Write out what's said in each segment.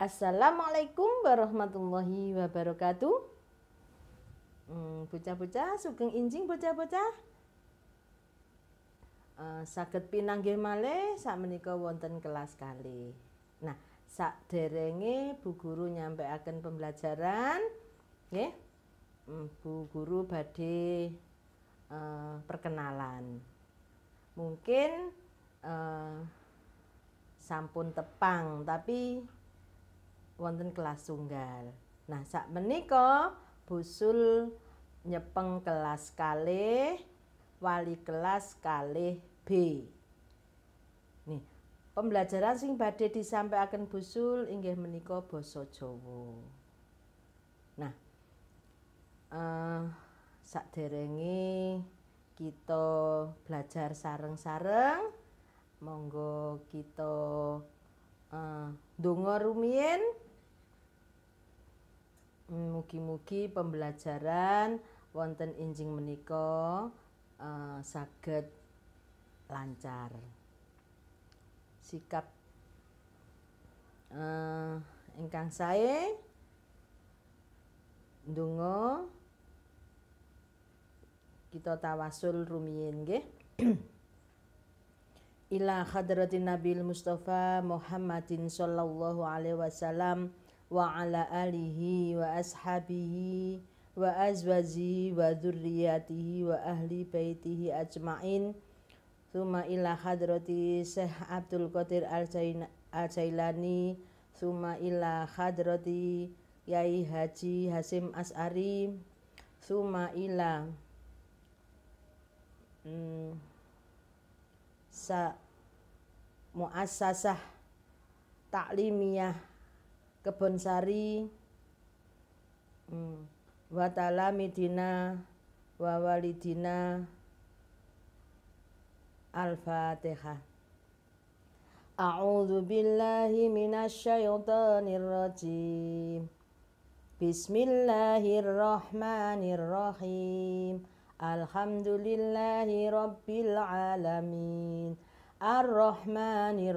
Assalamualaikum warahmatullahi wabarakatuh. Hmm, bocah-bocah, sugeng injing bocah-bocah. Uh, saged pinanggih malih menikah wonten kelas kali. Nah, derengi Bu Guru akan pembelajaran, nggih. Hmm, Bu Guru badhe uh, perkenalan. Mungkin uh, sampun tepang tapi wonten kelas tunggal. Nah, sak menika busul nyepeng kelas kali wali kelas kali B. Nih, pembelajaran sing badhe disampaikan busul inggih menika basa Jawa. Nah, eh uh, kita belajar sareng-sareng monggo kita eh uh, donga rumiyin Mugi-mugi pembelajaran wonten injing meniko uh, eh, saged lancar. Sikap uh, ingkang sae ndonga kita tawasul rumiyin nggih. Ila hadratin Nabil Mustafa Muhammadin sallallahu alaihi wasallam wa ala alihi wa ashabihi wa azwaji wa dzurriyyatihi wa ahli baitihi ajmain thumma ila hadrati Syekh Abdul Qadir Al-Jailani thumma ila hadrati Yai Haji Hasim As'ari thumma ila hmm, Sa Muassasah ta'limiyah sari hmm, wa midina Wawalidina Al-Fatihah A'udzu billahi minasyaitonir rajim Bismillahirrahmanirrahim Alhamdulillahi rabbil alamin Ar-Rahmanir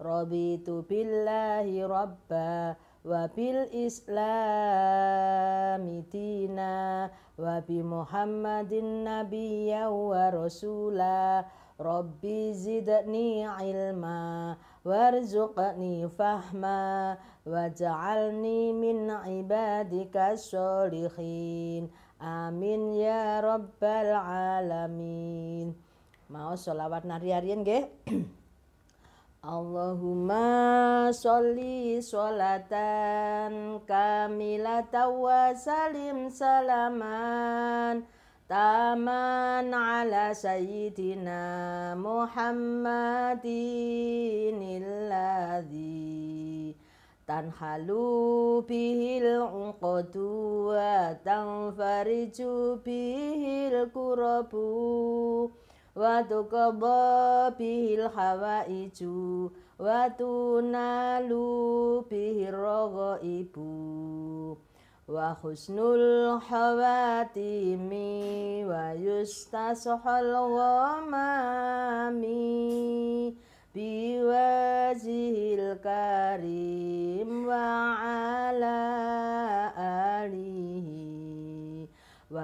Rabitu billahi rabba wabil bil islami dina muhammadin Nabiya wa rasula Robbi zidni ilma warzuqni fahma waj'alni min ibadika sholihin amin ya rabbal alamin mau sholawat nari-arian Allahumma sholli sholatan kamilata wa salim salaman taman ala sayyidina Muhammadinilladzi tanhalu bihil uqadu wa tanfariju bihil kurabu wa tuqadha bihil hawaiju wa tunalu bihir raghaibu wa husnul hawatimi wa yustasahal ghamami biwajihil karim wa ala alihi fi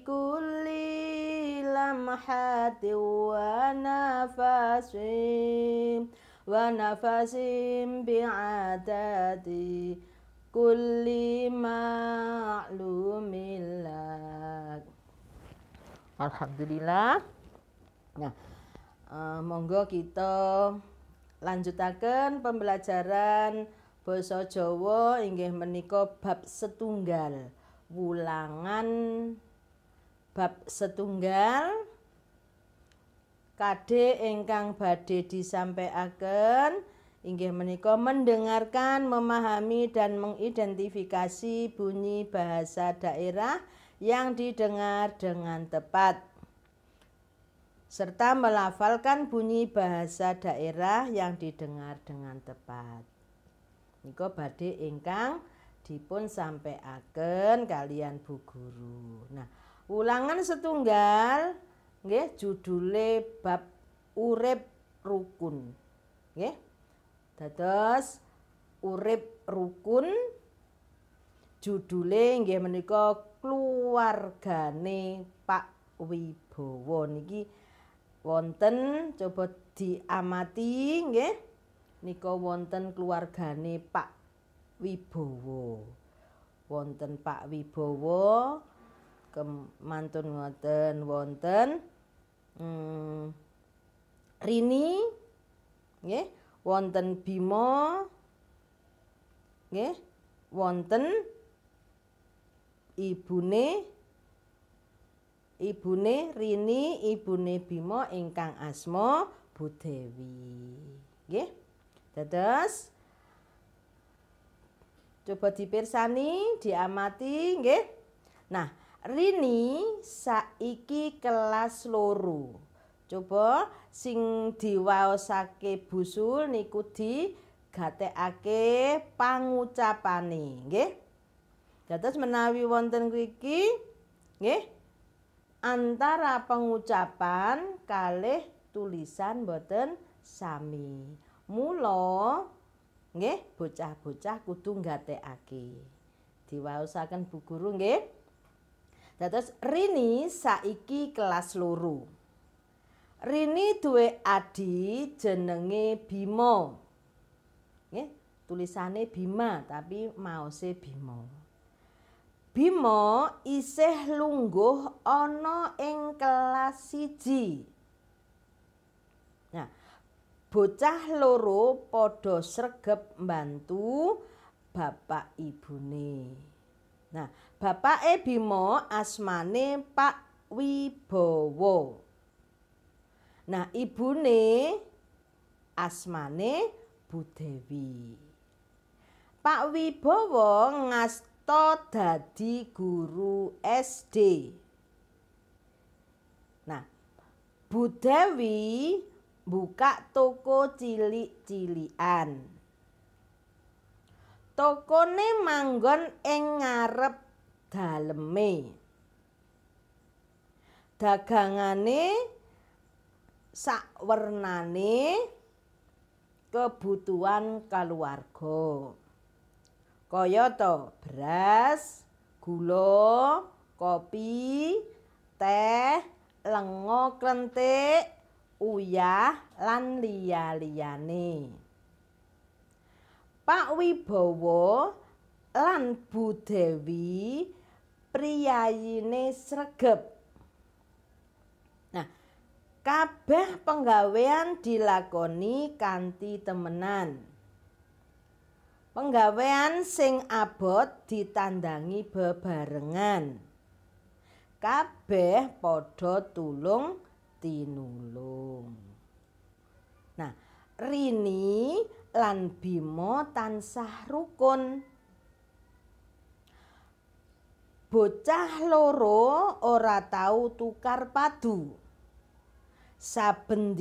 kulli lamhati wa nafasim wa nafasim bi'adati kulli ma'lumillah Alhamdulillah Nah, uh, monggo kita lanjutakan pembelajaran Basa Jawa inggih menika bab setunggal. Wulangan bab setunggal engkang ingkang badhe disampaikan inggih menika mendengarkan, memahami dan mengidentifikasi bunyi bahasa daerah yang didengar dengan tepat serta melafalkan bunyi bahasa daerah yang didengar dengan tepat. Niko badhe ingkang dipun sampaikan kalian bu guru. Nah, ulangan setunggal, nggih judule bab urip rukun, nggih. Dados urip rukun judule nggih menika keluargane Pak Wibowo niki wonten coba diamati nggih. nika wonten keluargane Pak Wibowo. Wonten Pak Wibowo kemantun ngoten wonten hmm, Rini nggih, wonten Bima nggih, wonten ibune ibune Rini, ibune Bima ingkang asma Bu Dewi. Nggih? Dados coba dipirsani, diamati, nggih. Nah, Rini saiki kelas loro. Coba sing diwaosake busul niku di gatekake pangucapane, nggih. Dados menawi wonten kriki, nggih. Antara pengucapan kalih tulisan boten sami. Mula nggih bocah-bocah kudu ngateake. Diwaosaken Bu Guru nggih. Dados Rini saiki kelas loro. Rini duwe adi jenenge Bimo. Nggih, tulisane Bima tapi maose Bimo. Bimo isih lungguh ana ing kelas 1. bocah loro padha sregep mbantu bapak ibune. Nah, bapake Bima asmane Pak Wibowo. Nah, ibune asmane Bu Dewi. Pak Wibowo ngasta dadi guru SD. Nah, Bu Dewi buka toko cilik-cilian. Tokone manggon ing ngarep daleme. Dagangane sak wernane kebutuhan keluarga. Kaya to beras, gula, kopi, teh, lengo, klentik, uyah lan liya-liyane. Pak Wibowo lan Bu Dewi priyayine sregep. Nah, kabeh penggawean dilakoni kanthi temenan. Penggawean sing abot ditandangi bebarengan. Kabeh padha tulung tinulung. Nah, Rini lan Bimo tansah rukun. Bocah loro ora tahu tukar padu. Saben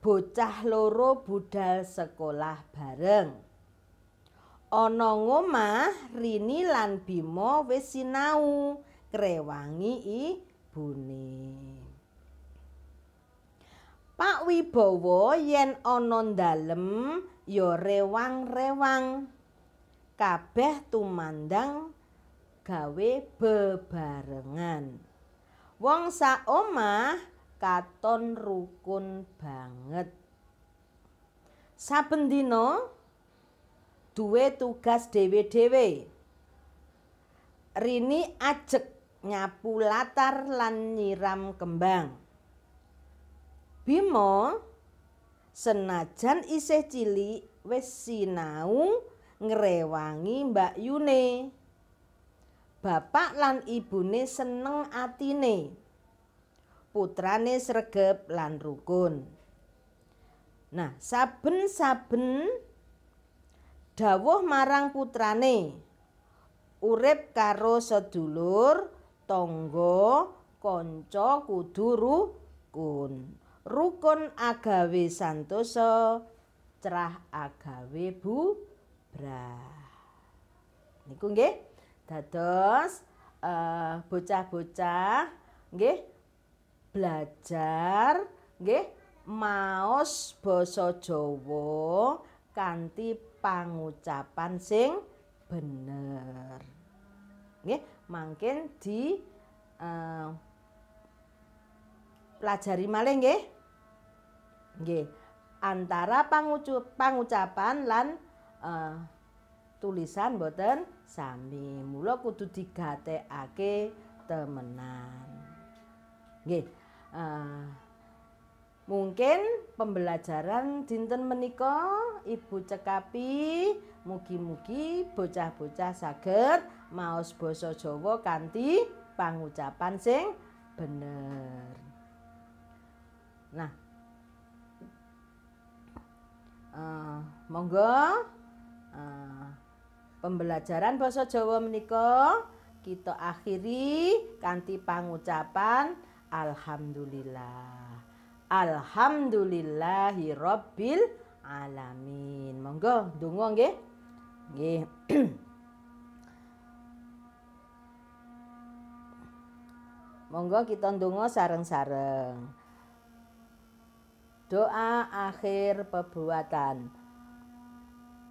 bocah loro budal sekolah bareng. Ana ngomah Rini lan Bimo wis sinau krewangi ibune. Pak Wibowo yen ana dalem ya rewang-rewang. Kabeh tumandang gawe bebarengan. Wong saomah katon rukun banget. Saben dina duwe tugas dhewe-dhewe. Rini ajek nyapu latar lan nyiram kembang. Bima senajan isih cilik wis sinau ngrewangi Mbak Yune. Bapak lan ibune seneng atine. Putrane sregep lan rukun. Nah, saben-saben dawuh marang putrane urip karo sedulur, tangga, kanca kudu rukun. rukun agawe santoso cerah agawe bu bra niku nggih dados eh, bocah-bocah nggih belajar nggih maos basa Jawa kanthi pangucapan sing bener nggih mangken di uh, pelajari malih nggih. Nggih, antara pangucu, pangucapan lan eh, tulisan mboten sami. Mula kudu digatekake temenan. Nggih. Uh, mungkin pembelajaran dinten menika Ibu cekapi mugi-mugi bocah-bocah saged maos basa Jawa kanthi pangucapan sing bener. Nah, uh, monggo uh, pembelajaran bahasa Jawa menika kita akhiri kanti pangucapan alhamdulillah. Alhamdulillahirabbil alamin. Monggo donga nggih. Nggih. Monggo kita ndonga sareng-sareng. Doa akhir perbuatan.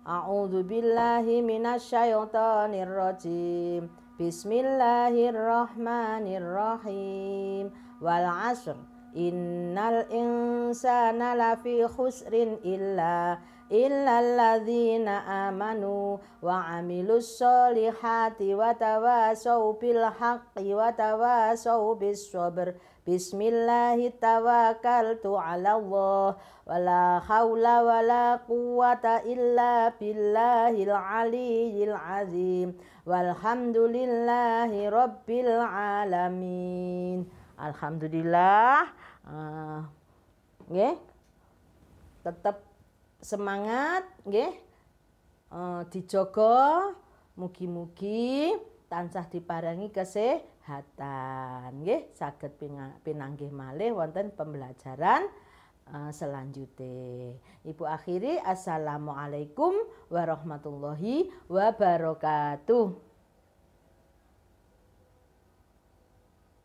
A'udzu billahi minasyaitonir rajim. Bismillahirrahmanirrahim. Wal 'ashr. Innal insana lafi khusrin illa illalladzina amanu wa amilus solihati wa tawasau bil haqqi wa tawasau bis sabr Bismillahi tawakkaltu ala Allah wala haula wala quwata illa billahil aliyil azim walhamdulillahi rabbil alamin Alhamdulillah uh, ah, okay. tetap semangat nggih uh, eh, dijogo mugi-mugi tansah diparangi kesehatan nggih saged pinanggih malih wonten pembelajaran uh, eh, selanjutnya Ibu akhiri Assalamualaikum warahmatullahi wabarakatuh